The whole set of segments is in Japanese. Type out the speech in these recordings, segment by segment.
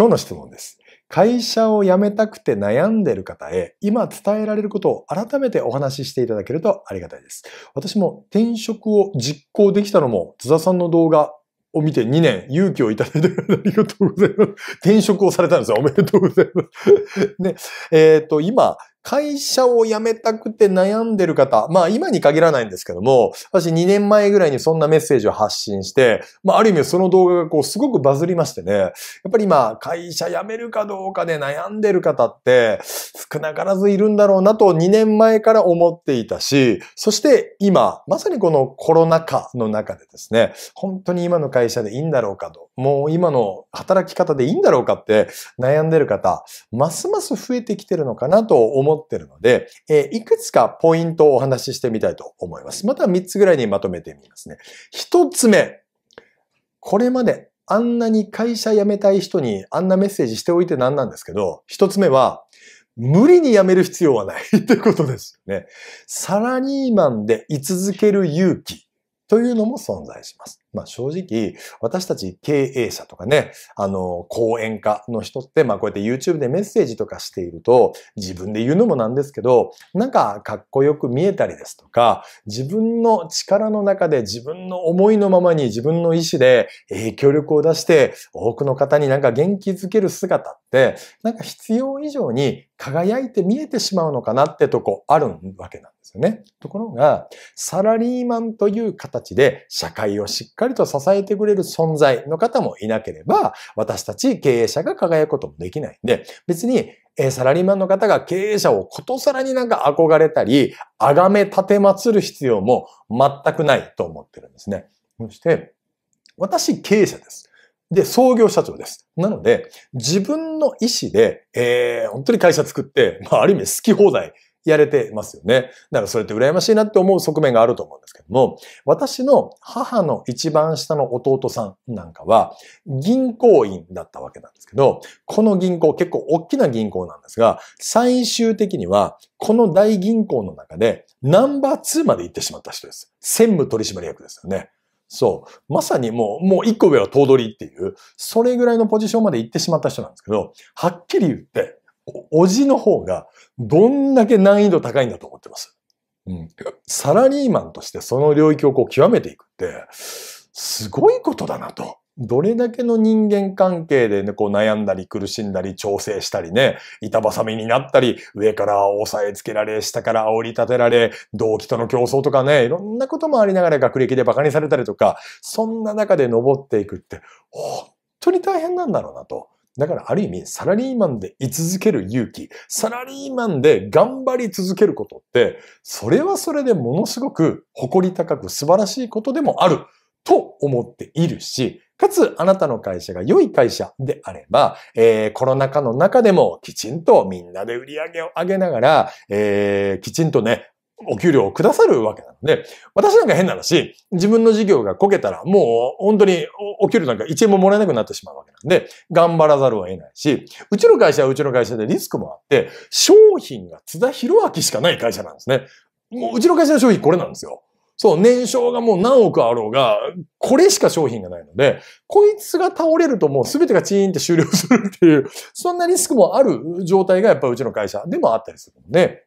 今日の質問です。会社を辞めたくて悩んでいる方へ、今伝えられることを改めてお話ししていただけるとありがたいです。私も転職を実行できたのも、津田さんの動画を見て2年勇気をいただいてありがとうございます。転職をされたんですよ。おめでとうございます。ね、えっ、ー、と、今、会社を辞めたくて悩んでる方、まあ今に限らないんですけども、私2年前ぐらいにそんなメッセージを発信して、まあある意味その動画がこうすごくバズりましてね、やっぱり今会社辞めるかどうかで悩んでる方って少なからずいるんだろうなと2年前から思っていたし、そして今、まさにこのコロナ禍の中でですね、本当に今の会社でいいんだろうかともう今の働き方でいいんだろうかって悩んでる方、ますます増えてきてるのかなと思ってるので、えいくつかポイントをお話ししてみたいと思います。また3つぐらいにまとめてみますね。1つ目。これまであんなに会社辞めたい人にあんなメッセージしておいて何なんですけど、1つ目は、無理に辞める必要はない ってことですよね。サラリーマンで居続ける勇気というのも存在します。まあ正直、私たち経営者とかね、あの、講演家の人って、まあこうやって YouTube でメッセージとかしていると、自分で言うのもなんですけど、なんかかっこよく見えたりですとか、自分の力の中で自分の思いのままに自分の意志で影響力を出して、多くの方になんか元気づける姿って、なんか必要以上に輝いて見えてしまうのかなってとこあるわけなんですよね。ところが、サラリーマンという形で社会をしっかりかりと支えてくれる存在の方もいなければ、私たち経営者が輝くこともできないんで、別に、えサラリーマンの方が経営者をことさらになんか憧れたり、崇め立てつる必要も全くないと思ってるんですね。そして、私経営者です。で、創業社長です。なので、自分の意思で、えー、本当に会社作って、まあ、ある意味好き放題やれてますよね。だからそれって羨ましいなって思う側面があると思うんですけども、私の母の一番下の弟さんなんかは銀行員だったわけなんですけど、この銀行結構大きな銀行なんですが、最終的にはこの大銀行の中でナンバー2まで行ってしまった人です。専務取締役ですよね。そう。まさにもう、もう一個上は頭取っていう、それぐらいのポジションまで行ってしまった人なんですけど、はっきり言って、おじの方がどんだけ難易度高いんだと思ってます。うん、サラリーマンとしてその領域をこう極めていくって、すごいことだなと。どれだけの人間関係でね、こう悩んだり苦しんだり調整したりね、板挟みになったり、上から押さえつけられ、下から煽り立てられ、同期との競争とかね、いろんなこともありながら学歴で馬鹿にされたりとか、そんな中で登っていくって、本当に大変なんだろうなと。だからある意味、サラリーマンで居続ける勇気、サラリーマンで頑張り続けることって、それはそれでものすごく誇り高く素晴らしいことでもあると思っているし、かつ、あなたの会社が良い会社であれば、えー、コロナ禍の中でもきちんとみんなで売り上げを上げながら、えー、きちんとね、お給料をくださるわけなので、私なんか変な話、自分の事業がこけたら、もう本当にお給料なんか1円ももらえなくなってしまうわけなんで、頑張らざるを得ないし、うちの会社はうちの会社でリスクもあって、商品が津田博明しかない会社なんですね。もううちの会社の商品これなんですよ。そう、年商がもう何億あろうが、これしか商品がないので、こいつが倒れるともう全てがチーンって終了するっていう、そんなリスクもある状態がやっぱりうちの会社でもあったりするので、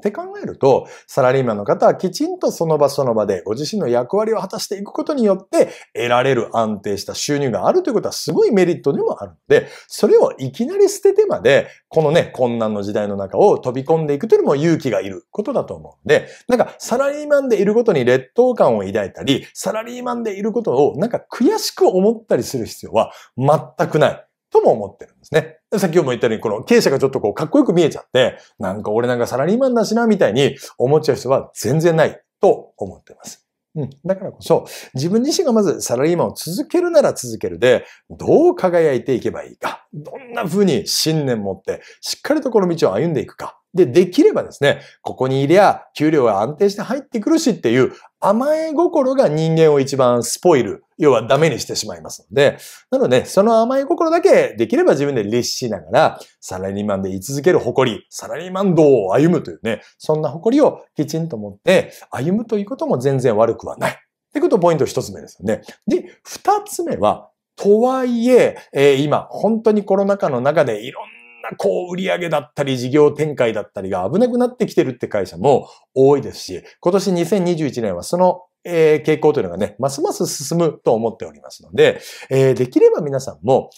って考えると、サラリーマンの方はきちんとその場その場でご自身の役割を果たしていくことによって得られる安定した収入があるということはすごいメリットでもあるので、それをいきなり捨ててまで、このね、困難の時代の中を飛び込んでいくというのも勇気がいることだと思うんで、なんかサラリーマンでいることに劣等感を抱いたり、サラリーマンでいることをなんか悔しく思ったりする必要は全くないとも思ってるんですね。さっきも言ったように、この経営者がちょっとこうかっこよく見えちゃって、なんか俺なんかサラリーマンだしな、みたいに思っちゃう人は全然ないと思ってます。うん。だからこそ、自分自身がまずサラリーマンを続けるなら続けるで、どう輝いていけばいいか。どんな風に信念持って、しっかりとこの道を歩んでいくか。で、できればですね、ここにいりゃ、給料が安定して入ってくるしっていう甘え心が人間を一番スポイル、要はダメにしてしまいますので、なので、その甘え心だけできれば自分で律しながら、サラリーマンで居続ける誇り、サラリーマン道を歩むというね、そんな誇りをきちんと持って歩むということも全然悪くはない。ってことポイント一つ目ですよね。で、二つ目は、とはいええー、今、本当にコロナ禍の中でいろんなこう売り上げだったり事業展開だったりが危なくなってきてるって会社も多いですし、今年2021年はそのえ傾向というのがね、ますます進むと思っておりますので、えできれば皆さんも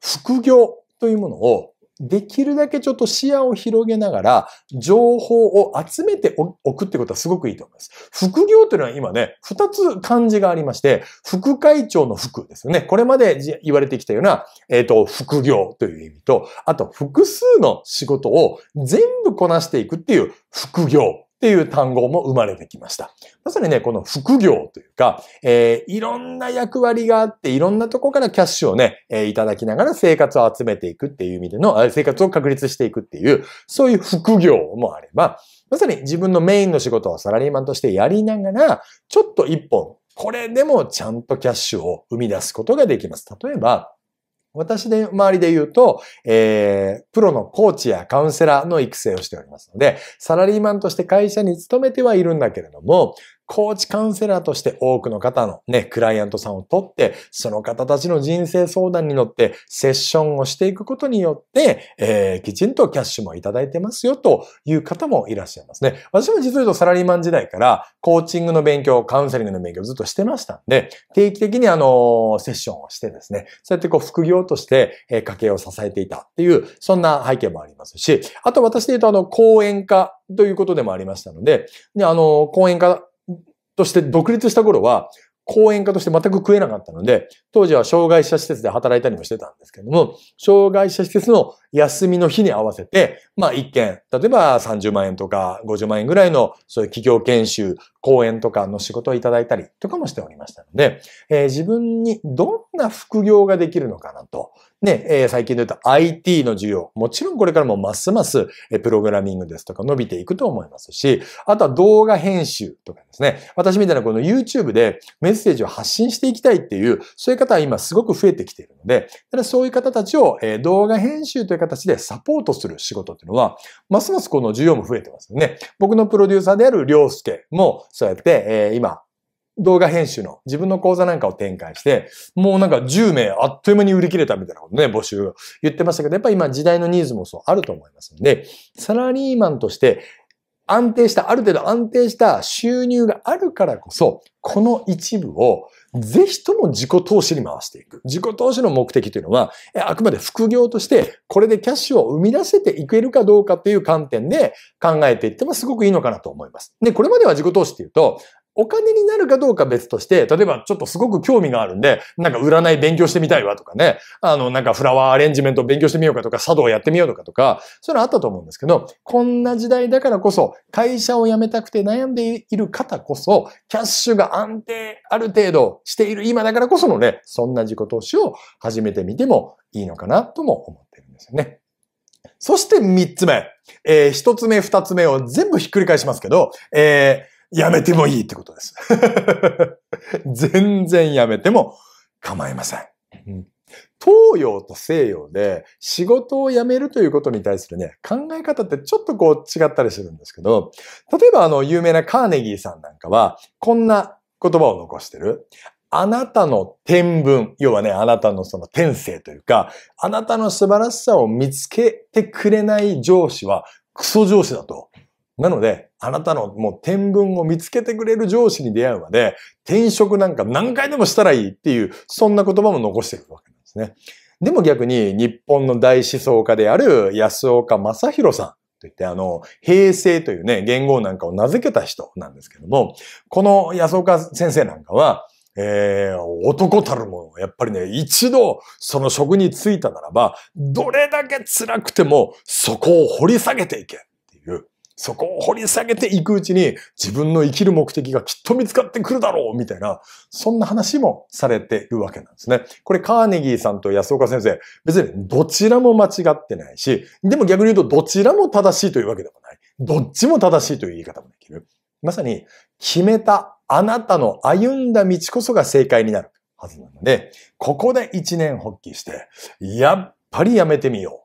副業というものをできるだけちょっと視野を広げながら、情報を集めておくってことはすごくいいと思います。副業というのは今ね、二つ漢字がありまして、副会長の副ですよね。これまで言われてきたような、えっ、ー、と、副業という意味と、あと複数の仕事を全部こなしていくっていう副業っていう単語も生まれてきました。まさにね、この副業というか、えー、いろんな役割があって、いろんなとこからキャッシュをね、えー、いただきながら生活を集めていくっていう意味での、生活を確立していくっていう、そういう副業もあれば、まさに自分のメインの仕事をサラリーマンとしてやりながら、ちょっと一本、これでもちゃんとキャッシュを生み出すことができます。例えば、私で、周りで言うと、えー、プロのコーチやカウンセラーの育成をしておりますので、サラリーマンとして会社に勤めてはいるんだけれども、コーチカウンセラーとして多くの方のね、クライアントさんを取って、その方たちの人生相談に乗ってセッションをしていくことによって、えー、きちんとキャッシュもいただいてますよという方もいらっしゃいますね。私も実はサラリーマン時代からコーチングの勉強、カウンセリングの勉強ずっとしてましたんで、定期的にあの、セッションをしてですね、そうやってこう副業として、え家計を支えていたっていう、そんな背景もありますし、あと私で言うとあの、講演家ということでもありましたので、であの、講演家として独立した頃は、講演家として全く食えなかったので、当時は障害者施設で働いたりもしてたんですけども、障害者施設の休みの日に合わせて、まあ一件、例えば30万円とか50万円ぐらいのそういう企業研修、講演とかの仕事をいただいたりとかもしておりましたので、えー、自分にどんな副業ができるのかなとね、えー、最近で言うと IT の需要。もちろんこれからもますます、えプログラミングですとか伸びていくと思いますし、あとは動画編集とかですね。私みたいなこの YouTube でメッセージを発信していきたいっていう、そういう方は今すごく増えてきているので、ただそういう方たちを、え動画編集という形でサポートする仕事っていうのは、ますますこの需要も増えてますよね。僕のプロデューサーであるりょうすけも、そうやって、え今、動画編集の自分の講座なんかを展開して、もうなんか10名あっという間に売り切れたみたいなことね、募集を言ってましたけど、やっぱ今時代のニーズもそうあると思いますので、サラリーマンとして安定した、ある程度安定した収入があるからこそ、この一部をぜひとも自己投資に回していく。自己投資の目的というのは、あくまで副業として、これでキャッシュを生み出せていけるかどうかという観点で考えていってもすごくいいのかなと思います。で、これまでは自己投資っていうと、お金になるかどうか別として、例えばちょっとすごく興味があるんで、なんか占い勉強してみたいわとかね、あの、なんかフラワーアレンジメント勉強してみようかとか、茶道やってみようとかとか、そういうのあったと思うんですけど、こんな時代だからこそ、会社を辞めたくて悩んでいる方こそ、キャッシュが安定、ある程度している今だからこそのね、そんな自己投資を始めてみてもいいのかなとも思ってるんですよね。そして三つ目。えー、一つ目、二つ目を全部ひっくり返しますけど、えーやめてもいいってことです。全然やめても構いません。うん東洋と西洋で仕事を辞めるということに対するね、考え方ってちょっとこう違ったりするんですけど、例えばあの有名なカーネギーさんなんかは、こんな言葉を残してる。あなたの天文、要はね、あなたのその天性というか、あなたの素晴らしさを見つけてくれない上司はクソ上司だと。なので、あなたのもう天文を見つけてくれる上司に出会うまで、転職なんか何回でもしたらいいっていう、そんな言葉も残していくわけなんですね。でも逆に、日本の大思想家である安岡正宏さんといって、あの、平成というね、言語なんかを名付けた人なんですけども、この安岡先生なんかは、えー、男たるもの、やっぱりね、一度その職に就いたならば、どれだけ辛くてもそこを掘り下げていけっていう、そこを掘り下げていくうちに自分の生きる目的がきっと見つかってくるだろうみたいな、そんな話もされてるわけなんですね。これカーネギーさんと安岡先生、別にどちらも間違ってないし、でも逆に言うとどちらも正しいというわけでもない。どっちも正しいという言い方もできる。まさに決めたあなたの歩んだ道こそが正解になるはずなので、ここで一年発起して、やっぱりやめてみよう。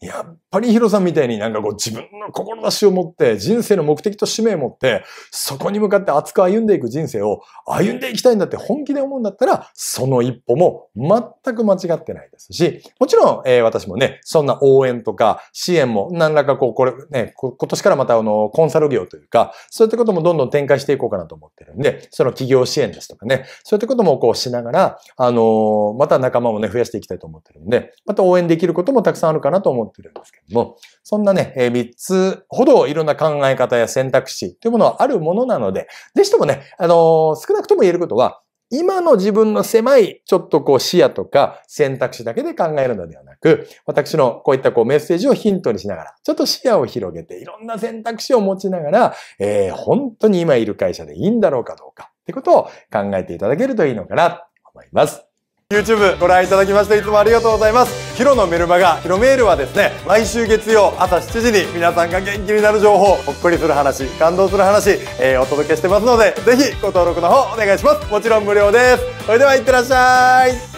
やっぱりヒロさんみたいになんかこう自分の志を持って人生の目的と使命を持ってそこに向かって熱く歩んでいく人生を歩んでいきたいんだって本気で思うんだったらその一歩も全く間違ってないですしもちろん、えー、私もねそんな応援とか支援も何らかこうこれね今年からまたあのコンサル業というかそういったこともどんどん展開していこうかなと思ってるんでその企業支援ですとかねそういったこともこうしながらあのー、また仲間もね増やしていきたいと思ってるんでまた応援できることもたくさんあるかなと思う思ってるんですけども、そんなね、えー、3つほどいろんな考え方や選択肢というものはあるものなので、ぜひともね、あのー、少なくとも言えることは、今の自分の狭い、ちょっとこう視野とか選択肢だけで考えるのではなく、私のこういったこうメッセージをヒントにしながら、ちょっと視野を広げて、いろんな選択肢を持ちながら、えー、本当に今いる会社でいいんだろうかどうか、ってことを考えていただけるといいのかなと思います。YouTube ご覧いただきましていつもありがとうございます。ヒロのメルマガヒロメールはですね毎週月曜朝7時に皆さんが元気になる情報ほっこりする話感動する話、えー、お届けしてますのでぜひご登録の方お願いしますもちろん無料ですそれではいってらっしゃい